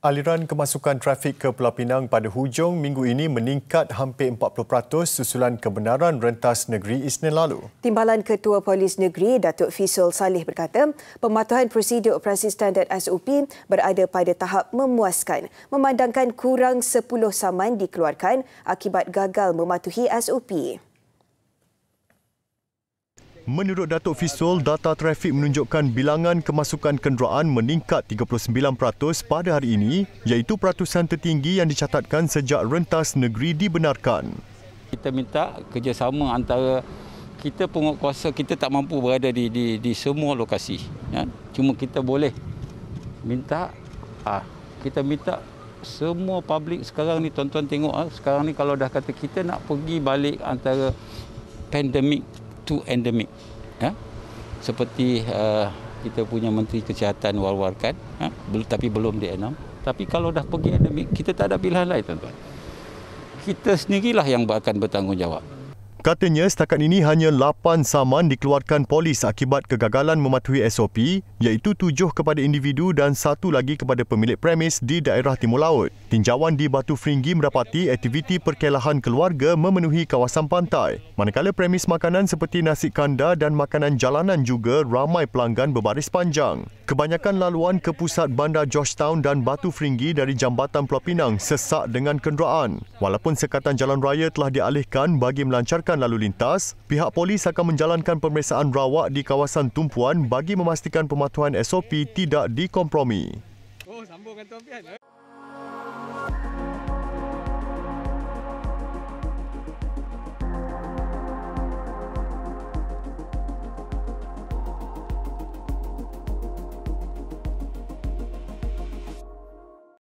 Aliran kemasukan trafik ke Pulau Pinang pada hujung minggu ini meningkat hampir 40% susulan kebenaran rentas negeri Isnin lalu. Timbalan Ketua Polis Negeri Datuk Fisul Salih berkata, pematuhan prosedur operasi standard SOP berada pada tahap memuaskan, memandangkan kurang 10 saman dikeluarkan akibat gagal mematuhi SOP. Menurut Datuk Fisol, data trafik menunjukkan bilangan kemasukan kenderaan meningkat 39% pada hari ini iaitu peratusan tertinggi yang dicatatkan sejak rentas negeri dibenarkan. Kita minta kerjasama antara kita penguatkuasa, kita tak mampu berada di, di, di semua lokasi. Ya. Cuma kita boleh minta, ah, kita minta semua publik sekarang ni tuan-tuan tengok ah, sekarang ni kalau dah kata kita nak pergi balik antara pandemik satu endemik ya? Ha? seperti uh, kita punya menteri kesihatan war-warkan ya? Ha? tapi belum di enam tapi kalau dah pergi endemik kita tak ada pilihan lain tuan-tuan kita sendirilah yang akan bertanggungjawab Katanya setakat ini hanya 8 saman dikeluarkan polis akibat kegagalan mematuhi SOP iaitu 7 kepada individu dan satu lagi kepada pemilik premis di daerah timur laut. Tinjauan di Batu Feringgi mendapati aktiviti perkelahan keluarga memenuhi kawasan pantai. Manakala premis makanan seperti nasi kanda dan makanan jalanan juga ramai pelanggan berbaris panjang. Kebanyakan laluan ke pusat bandar Georgetown dan Batu Feringgi dari jambatan Pulau Pinang sesak dengan kenderaan. Walaupun sekatan jalan raya telah dialihkan bagi melancarkan kepadatan lalu lintas, pihak polis akan menjalankan pemeriksaan rawak di kawasan tumpuan bagi memastikan pematuhan SOP tidak dikompromi. Oh, sambungkan tuan pian.